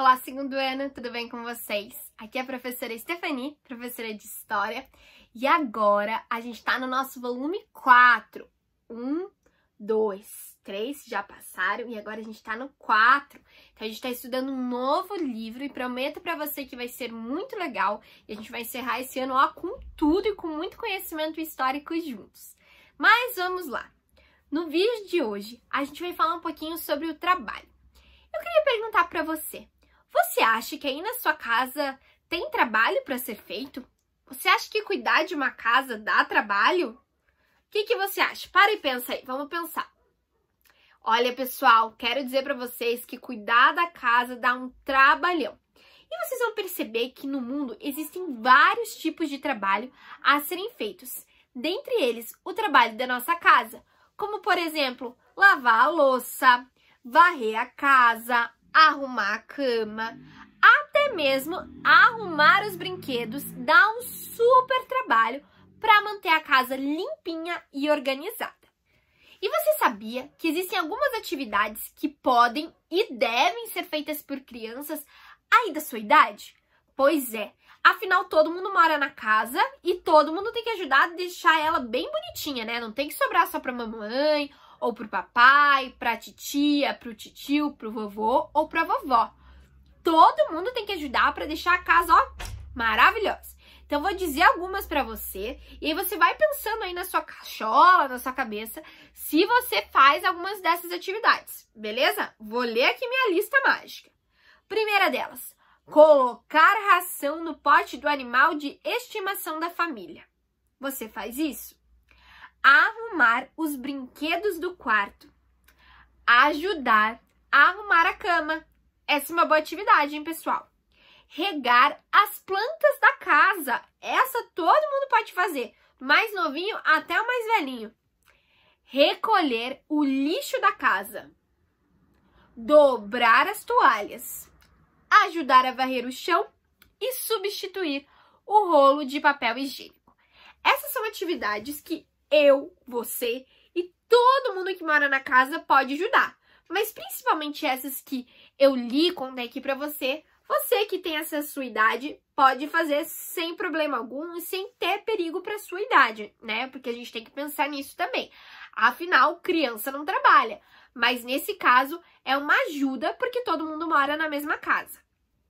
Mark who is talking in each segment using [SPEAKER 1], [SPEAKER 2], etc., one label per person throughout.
[SPEAKER 1] Olá, segundo ano, tudo bem com vocês? Aqui é a professora Stephanie, professora de História, e agora a gente está no nosso volume 4. Um, dois, três já passaram e agora a gente está no 4. Então a gente está estudando um novo livro e prometo para você que vai ser muito legal e a gente vai encerrar esse ano ó, com tudo e com muito conhecimento histórico juntos. Mas vamos lá! No vídeo de hoje, a gente vai falar um pouquinho sobre o trabalho. Eu queria perguntar para você, você acha que aí na sua casa tem trabalho para ser feito? Você acha que cuidar de uma casa dá trabalho? O que, que você acha? Para e pensa aí, vamos pensar. Olha, pessoal, quero dizer para vocês que cuidar da casa dá um trabalhão. E vocês vão perceber que no mundo existem vários tipos de trabalho a serem feitos. Dentre eles, o trabalho da nossa casa, como por exemplo, lavar a louça, varrer a casa, arrumar a cama, até mesmo arrumar os brinquedos, dá um super trabalho para manter a casa limpinha e organizada. E você sabia que existem algumas atividades que podem e devem ser feitas por crianças aí da sua idade? Pois é, afinal todo mundo mora na casa e todo mundo tem que ajudar a deixar ela bem bonitinha, né? Não tem que sobrar só para mamãe ou pro papai, pra titia, pro titio, pro vovô ou pra vovó. Todo mundo tem que ajudar para deixar a casa, ó, maravilhosa. Então vou dizer algumas para você e aí você vai pensando aí na sua cachola, na sua cabeça, se você faz algumas dessas atividades, beleza? Vou ler aqui minha lista mágica. Primeira delas, colocar ração no pote do animal de estimação da família. Você faz isso? arrumar os brinquedos do quarto, ajudar a arrumar a cama. Essa é uma boa atividade, hein, pessoal? Regar as plantas da casa. Essa todo mundo pode fazer, mais novinho até o mais velhinho. Recolher o lixo da casa. Dobrar as toalhas. Ajudar a varrer o chão e substituir o rolo de papel higiênico. Essas são atividades que eu, você e todo mundo que mora na casa pode ajudar. Mas principalmente essas que eu li e contei aqui para você, você que tem essa sua idade pode fazer sem problema algum e sem ter perigo para sua idade, né? Porque a gente tem que pensar nisso também. Afinal, criança não trabalha, mas nesse caso é uma ajuda porque todo mundo mora na mesma casa.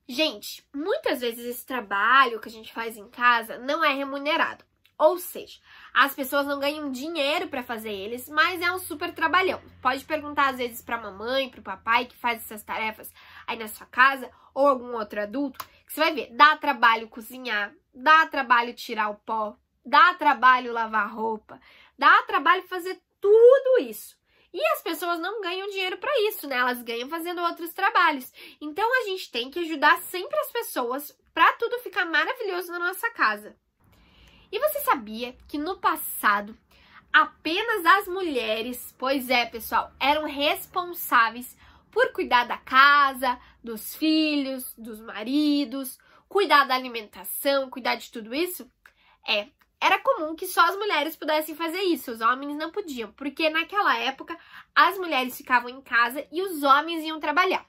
[SPEAKER 1] Gente, muitas vezes esse trabalho que a gente faz em casa não é remunerado. Ou seja, as pessoas não ganham dinheiro para fazer eles, mas é um super trabalhão. Pode perguntar às vezes para a mamãe, para o papai que faz essas tarefas aí na sua casa ou algum outro adulto, que você vai ver, dá trabalho cozinhar, dá trabalho tirar o pó, dá trabalho lavar roupa, dá trabalho fazer tudo isso. E as pessoas não ganham dinheiro para isso, né? Elas ganham fazendo outros trabalhos. Então a gente tem que ajudar sempre as pessoas para tudo ficar maravilhoso na nossa casa. E você sabia que no passado apenas as mulheres, pois é, pessoal, eram responsáveis por cuidar da casa, dos filhos, dos maridos, cuidar da alimentação, cuidar de tudo isso? É, era comum que só as mulheres pudessem fazer isso, os homens não podiam, porque naquela época as mulheres ficavam em casa e os homens iam trabalhar.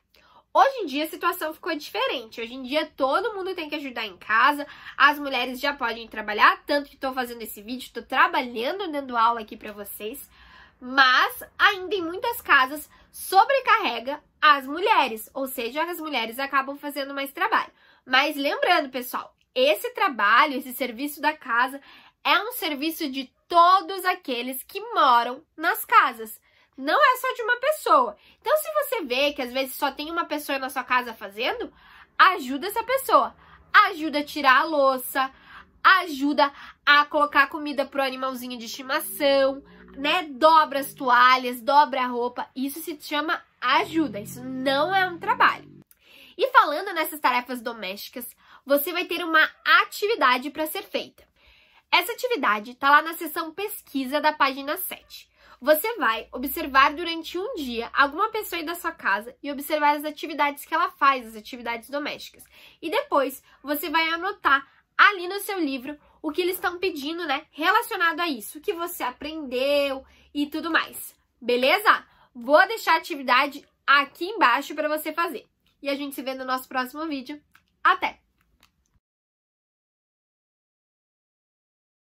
[SPEAKER 1] Hoje em dia a situação ficou diferente. Hoje em dia todo mundo tem que ajudar em casa. As mulheres já podem trabalhar, tanto que estou fazendo esse vídeo, estou trabalhando dando aula aqui para vocês. Mas ainda em muitas casas sobrecarrega as mulheres, ou seja, as mulheres acabam fazendo mais trabalho. Mas lembrando, pessoal, esse trabalho, esse serviço da casa é um serviço de todos aqueles que moram nas casas não é só de uma pessoa. Então, se você vê que às vezes só tem uma pessoa na sua casa fazendo, ajuda essa pessoa. Ajuda a tirar a louça, ajuda a colocar comida pro animalzinho de estimação, né? Dobra as toalhas, dobra a roupa. Isso se chama ajuda. Isso não é um trabalho. E falando nessas tarefas domésticas, você vai ter uma atividade para ser feita. Essa atividade está lá na seção pesquisa da página 7. Você vai observar durante um dia alguma pessoa aí da sua casa e observar as atividades que ela faz, as atividades domésticas. E depois você vai anotar ali no seu livro o que eles estão pedindo, né, relacionado a isso, o que você aprendeu e tudo mais. Beleza? Vou deixar a atividade aqui embaixo para você fazer. E a gente se vê no nosso próximo vídeo. Até!